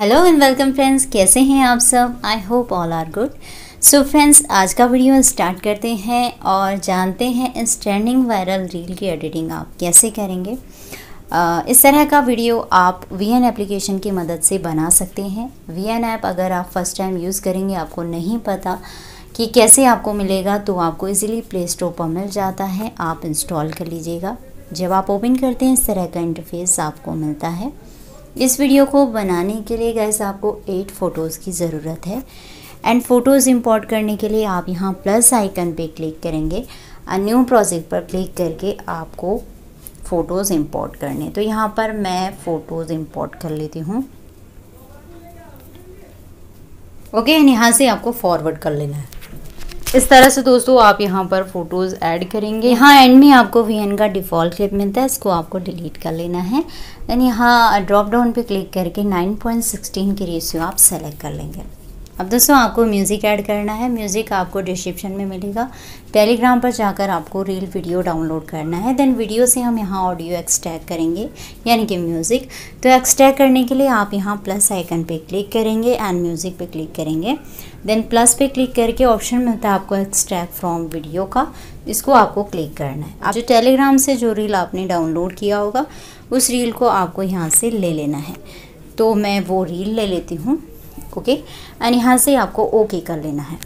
Hello and welcome friends कैसे हैं आप सब I hope all are good so friends आज का वीडियो स्टार्ट करते हैं और जानते हैं स्टैंडिंग वायरल रील की एडिटिंग आप कैसे करेंगे uh, इस तरह का वीडियो आप वी एन एप्लीकेशन की मदद से बना सकते हैं वी एन ऐप अगर आप फर्स्ट टाइम यूज़ करेंगे आपको नहीं पता कि कैसे आपको मिलेगा तो आपको इजीली प्ले स्टोर पर मिल जाता है आप इंस्टॉल कर लीजिएगा जब आप ओपन करते हैं इस तरह का इंटरफेस आपको मिलता है इस वीडियो को बनाने के लिए गैस आपको एट फ़ोटोज़ की ज़रूरत है एंड फ़ोटोज़ इंपोर्ट करने के लिए आप यहाँ प्लस आइकन पे क्लिक करेंगे न्यू प्रोजेक्ट पर क्लिक करके आपको फ़ोटोज़ इंपोर्ट करने तो यहाँ पर मैं फ़ोटोज़ इंपोर्ट कर लेती हूँ ओके एंड यहाँ से आपको फॉरवर्ड कर लेना है इस तरह से दोस्तों आप यहाँ पर फ़ोटोज़ ऐड करेंगे यहाँ एंड में आपको वी का डिफ़ॉल्ट क्लिप मिलता है इसको आपको डिलीट कर लेना है देन यहाँ ड्रॉप डाउन पे क्लिक करके 9.16 की रेशियो आप सेलेक्ट कर लेंगे अब दोस्तों आपको म्यूज़िक ऐड करना है म्यूज़िक आपको डिस्क्रिप्शन में मिलेगा टेलीग्राम पर जाकर आपको रील वीडियो डाउनलोड करना है देन वीडियो से हम यहाँ ऑडियो एक्सट्रैक करेंगे यानी कि म्यूज़िक तो एक्सट्रैक करने के लिए आप यहाँ प्लस आइकन पे क्लिक करेंगे एंड म्यूज़िक पे क्लिक करेंगे देन प्लस पे क्लिक करके ऑप्शन मिलता है आपको एक्सट्रैक फ्रॉम वीडियो का इसको आपको क्लिक करना है आप जो टेलीग्राम से जो रील आपने डाउनलोड किया होगा उस रील को आपको यहाँ से ले लेना है तो मैं वो रील ले लेती हूँ ओके एंड यहाँ से आपको ओके कर लेना है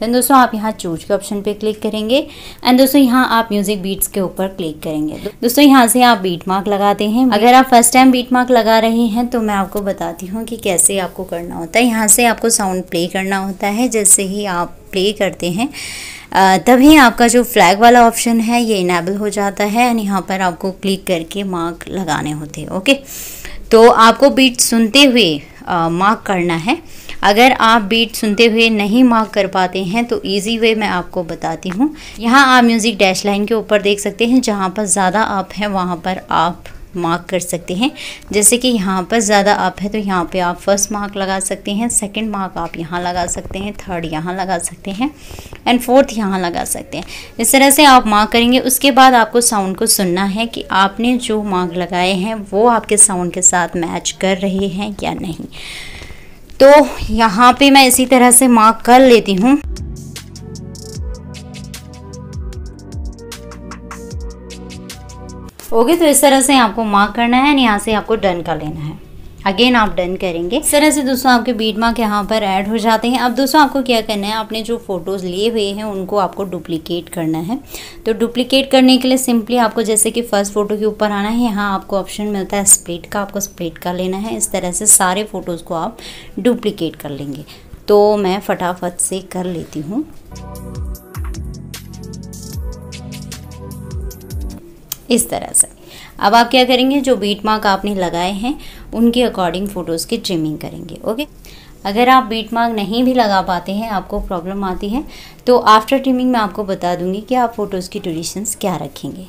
देन दोस्तों आप यहाँ चूज के ऑप्शन पे क्लिक करेंगे एंड दोस्तों यहाँ आप म्यूजिक बीट्स के ऊपर क्लिक करेंगे दोस्तों यहाँ से आप बीट मार्क लगाते हैं अगर आप फर्स्ट टाइम बीट मार्क लगा रहे हैं तो मैं आपको बताती हूँ कि कैसे आपको करना होता है यहाँ से आपको साउंड प्ले करना होता है जैसे ही आप प्ले करते हैं तभी आपका जो फ्लैग वाला ऑप्शन है ये इनेबल हो जाता है एंड यहाँ पर आपको क्लिक करके मार्क लगाने होते हैं ओके तो आपको बीट सुनते हुए मार्क करना है अगर आप बीट सुनते हुए नहीं मार्क कर पाते हैं तो इजी वे मैं आपको बताती हूँ यहाँ आप म्यूज़िक डैश लाइन के ऊपर देख सकते हैं जहाँ पर ज़्यादा आप हैं वहाँ पर आप मार्क कर सकते हैं जैसे कि यहाँ पर ज़्यादा अप है तो यहाँ पे आप फर्स्ट मार्क लगा सकते हैं सेकंड मार्क आप यहाँ लगा सकते हैं थर्ड यहाँ लगा सकते हैं एंड फोर्थ यहाँ लगा सकते हैं इस तरह से आप मार्क करेंगे उसके बाद आपको साउंड को सुनना है कि आपने जो मार्क लगाए हैं वो आपके साउंड के साथ मैच कर रहे हैं या नहीं तो यहाँ पर मैं इसी तरह से मार्क कर लेती हूँ ओके तो इस तरह से आपको मार्क करना है यहाँ से आपको डन कर लेना है अगेन आप डन करेंगे इस तरह से दोस्तों आपके बीट मार्क यहाँ पर ऐड हो जाते हैं अब दोस्तों आपको क्या करना है आपने जो फोटोज़ लिए हुए हैं उनको आपको डुप्लीकेट करना है तो डुप्लीकेट करने के लिए सिंपली आपको जैसे कि फर्स्ट फ़ोटो के ऊपर आना है यहाँ आपको ऑप्शन मिलता है स्प्लिट का आपको स्प्लिट कर लेना है इस तरह से सारे फ़ोटोज़ को आप डुप्लीकेट कर लेंगे तो मैं फटाफट से कर लेती हूँ इस तरह से अब आप क्या करेंगे जो बीट मार्क आपने लगाए हैं उनके अकॉर्डिंग फ़ोटोज़ की ट्रिमिंग करेंगे ओके अगर आप बीट मार्क नहीं भी लगा पाते हैं आपको प्रॉब्लम आती है तो आफ्टर ट्रिमिंग मैं आपको बता दूंगी कि आप फ़ोटोज़ की ड्यूरेशंस क्या रखेंगे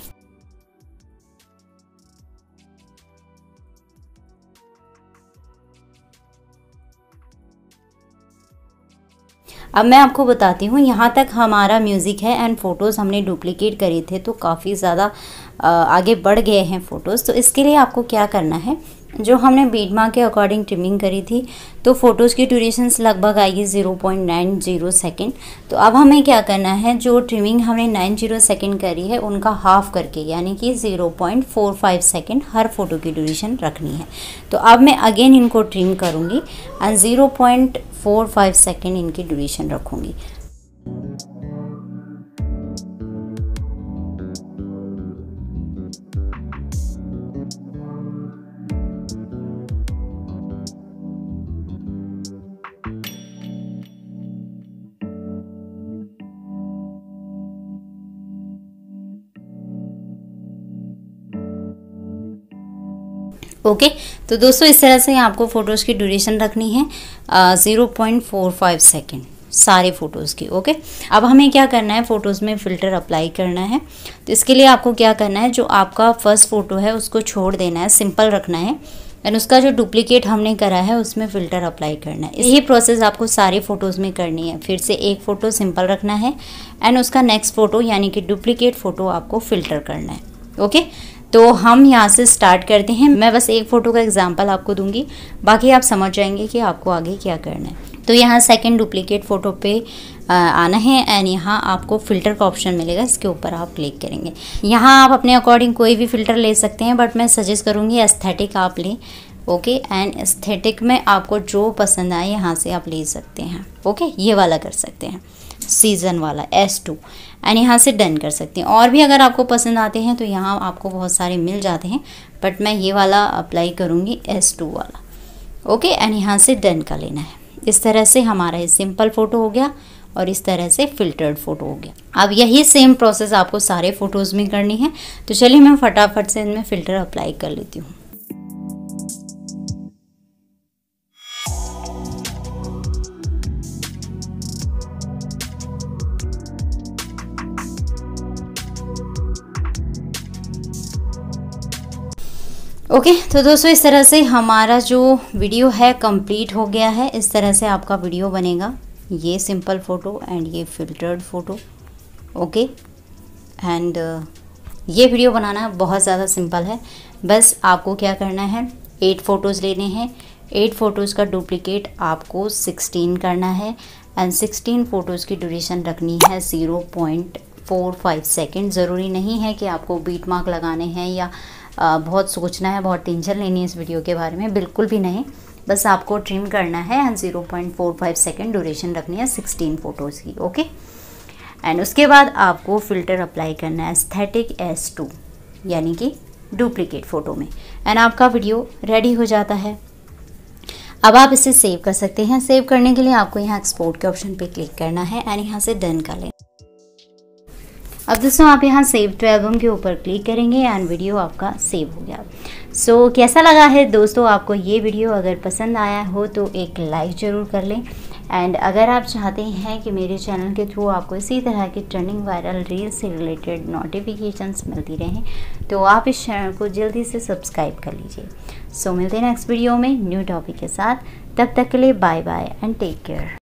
अब मैं आपको बताती हूँ यहाँ तक हमारा म्यूज़िक है एंड फ़ोटोज़ हमने डुप्लीकेट करे थे तो काफ़ी ज़्यादा आगे बढ़ गए हैं फ़ोटोज़ तो इसके लिए आपको क्या करना है जो हमने बीड मार्क के अकॉर्डिंग ट्रिमिंग करी थी तो फ़ोटोज़ की ड्यूरेशन लगभग आएगी zero point nine zero second तो अब हमें क्या करना है जो ट्रिमिंग हमने नाइन जीरो सेकेंड करी है उनका हाफ करके यानी कि zero point four five second हर फ़ोटो की ड्यूरेशन रखनी है तो अब मैं अगेन इनको ट्रिम करूँगी and zero point four five second इनकी ड्यूरेशन रखूँगी ओके तो दोस्तों इस तरह से आपको फ़ोटोज़ की ड्यूरेशन रखनी है zero point four five second सारे फ़ोटोज़ की ओके अब हमें क्या करना है फ़ोटोज़ में फ़िल्टर अप्लाई करना है तो इसके लिए आपको क्या करना है जो आपका फ़र्स्ट फ़ोटो है उसको छोड़ देना है सिंपल रखना है एंड उसका जो डुप्लीकेट हमने करा है उसमें फ़िल्टर अप्लाई करना है यही प्रोसेस आपको सारे फ़ोटोज़ में करनी है फिर से एक फ़ोटो सिंपल रखना है एंड उसका नेक्स्ट फ़ोटो यानी कि डुप्लीकेट फ़ोटो आपको फ़िल्टर करना है ओके okay? तो हम यहाँ से स्टार्ट करते हैं मैं बस एक फ़ोटो का एग्जाम्पल आपको दूंगी बाकी आप समझ जाएंगे कि आपको आगे क्या करना है तो यहाँ सेकंड डुप्लीकेट फ़ोटो पे आना है एंड यहाँ आपको फ़िल्टर का ऑप्शन मिलेगा इसके ऊपर आप क्लिक करेंगे यहाँ आप अपने अकॉर्डिंग कोई भी फ़िल्टर ले सकते हैं बट मैं सजेस्ट करूँगी एस्थेटिक आप लें ओके एंड एस्थेटिक में आपको जो पसंद आए यहाँ से आप ले सकते हैं ओके ये वाला कर सकते हैं सीज़न वाला एस टू एंड यहाँ से डन कर सकते हैं और भी अगर आपको पसंद आते हैं तो यहाँ आपको बहुत सारे मिल जाते हैं बट मैं ये वाला अप्लाई करूँगी एस टू वाला ओके एंड यहाँ से डन कर लेना है इस तरह से हमारा ये सिंपल फ़ोटो हो गया और इस तरह से फिल्टर्ड फ़ोटो हो गया अब यही सेम प्रोसेस आपको सारे फ़ोटोज़ में करनी है तो चलिए मैं फटाफट से इनमें फ़िल्टर अप्लाई कर लेती हूँ ओके okay, तो दोस्तों इस तरह से हमारा जो वीडियो है कंप्लीट हो गया है इस तरह से आपका वीडियो बनेगा ये सिंपल फ़ोटो एंड ये filtered photo okay and uh, ये वीडियो बनाना बहुत ज़्यादा सिंपल है बस आपको क्या करना है एट फ़ोटोज़ लेने हैं एट फ़ोटोज़ का डुप्लिकेट आपको सिक्सटीन करना है एंड सिक्सटीन फ़ोटोज़ की ड्यूरेशन रखनी है zero point four five second ज़रूरी नहीं है कि आपको बीट मार्क लगाने हैं या बहुत सोचना है बहुत टेंशन लेनी है इस वीडियो के बारे में बिल्कुल भी नहीं बस आपको ट्रिम करना है and zero point four five second duration रखनी है सिक्सटीन फ़ोटोज़ की ओके एंड उसके बाद आपको फ़िल्टर अप्लाई करना है एस्थेटिक एस टू यानी कि डुप्लीकेट फ़ोटो में एंड आपका वीडियो रेडी हो जाता है अब आप इसे सेव कर सकते हैं सेव करने के लिए आपको यहाँ एक्सपोर्ट के ऑप्शन पे क्लिक करना है एंड यहाँ से डन कर लेना अब दोस्तों आप यहाँ सेव टू एल्बम के ऊपर क्लिक करेंगे एंड वीडियो आपका सेव हो गया सो so, कैसा लगा है दोस्तों आपको ये वीडियो अगर पसंद आया हो तो एक लाइक ज़रूर कर लें एंड अगर आप चाहते हैं कि मेरे चैनल के थ्रू आपको इसी तरह की ट्रेंडिंग वायरल रील से रिलेटेड नोटिफिकेशंस मिलती रहें तो आप इस चैनल को जल्दी से सब्सक्राइब कर लीजिए सो so, मिलते हैं नेक्स्ट वीडियो में न्यू टॉपिक के साथ तब तक के लिए bye bye and take care